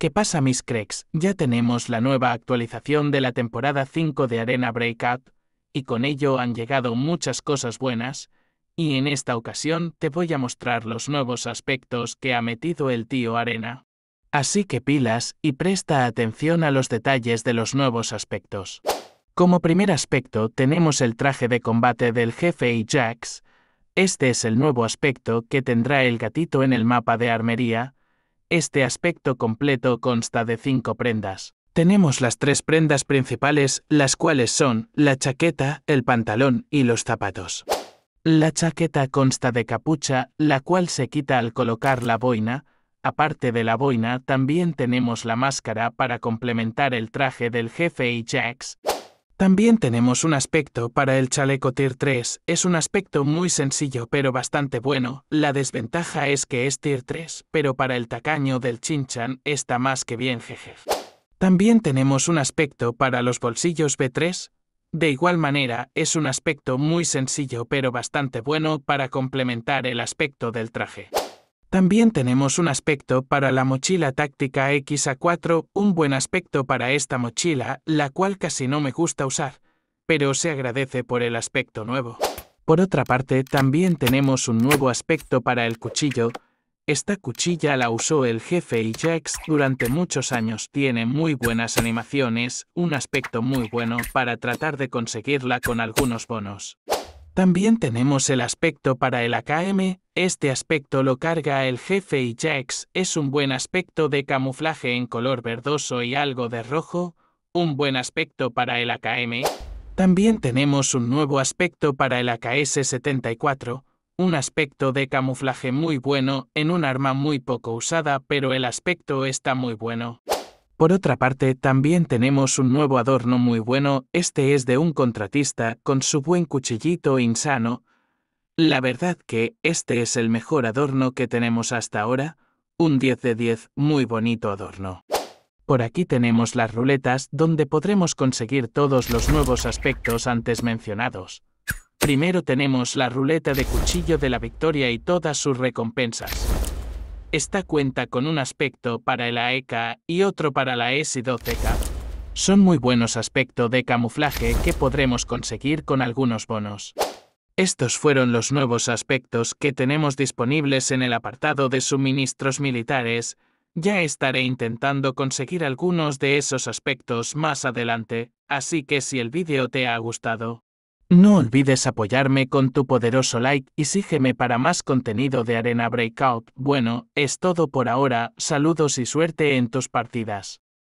¿Qué pasa mis Crex? Ya tenemos la nueva actualización de la temporada 5 de Arena Breakout, y con ello han llegado muchas cosas buenas, y en esta ocasión te voy a mostrar los nuevos aspectos que ha metido el tío Arena. Así que pilas y presta atención a los detalles de los nuevos aspectos. Como primer aspecto tenemos el traje de combate del jefe y Jax, este es el nuevo aspecto que tendrá el gatito en el mapa de armería, este aspecto completo consta de cinco prendas. Tenemos las tres prendas principales, las cuales son la chaqueta, el pantalón y los zapatos. La chaqueta consta de capucha, la cual se quita al colocar la boina. Aparte de la boina, también tenemos la máscara para complementar el traje del jefe y Jax. También tenemos un aspecto para el chaleco Tier 3, es un aspecto muy sencillo pero bastante bueno, la desventaja es que es Tier 3, pero para el tacaño del Chinchan está más que bien jeje. También tenemos un aspecto para los bolsillos B3, de igual manera es un aspecto muy sencillo pero bastante bueno para complementar el aspecto del traje. También tenemos un aspecto para la mochila táctica XA4, un buen aspecto para esta mochila, la cual casi no me gusta usar, pero se agradece por el aspecto nuevo. Por otra parte, también tenemos un nuevo aspecto para el cuchillo. Esta cuchilla la usó el jefe y durante muchos años. Tiene muy buenas animaciones, un aspecto muy bueno para tratar de conseguirla con algunos bonos. También tenemos el aspecto para el AKM, este aspecto lo carga el jefe y Jax es un buen aspecto de camuflaje en color verdoso y algo de rojo, un buen aspecto para el AKM. También tenemos un nuevo aspecto para el AKS-74, un aspecto de camuflaje muy bueno en un arma muy poco usada pero el aspecto está muy bueno. Por otra parte, también tenemos un nuevo adorno muy bueno, este es de un contratista, con su buen cuchillito insano. La verdad que este es el mejor adorno que tenemos hasta ahora, un 10 de 10, muy bonito adorno. Por aquí tenemos las ruletas donde podremos conseguir todos los nuevos aspectos antes mencionados. Primero tenemos la ruleta de cuchillo de la victoria y todas sus recompensas. Esta cuenta con un aspecto para la AEca y otro para la S12K. Son muy buenos aspectos de camuflaje que podremos conseguir con algunos bonos. Estos fueron los nuevos aspectos que tenemos disponibles en el apartado de suministros militares, ya estaré intentando conseguir algunos de esos aspectos más adelante, así que si el vídeo te ha gustado, no olvides apoyarme con tu poderoso like y sígeme para más contenido de Arena Breakout. Bueno, es todo por ahora, saludos y suerte en tus partidas.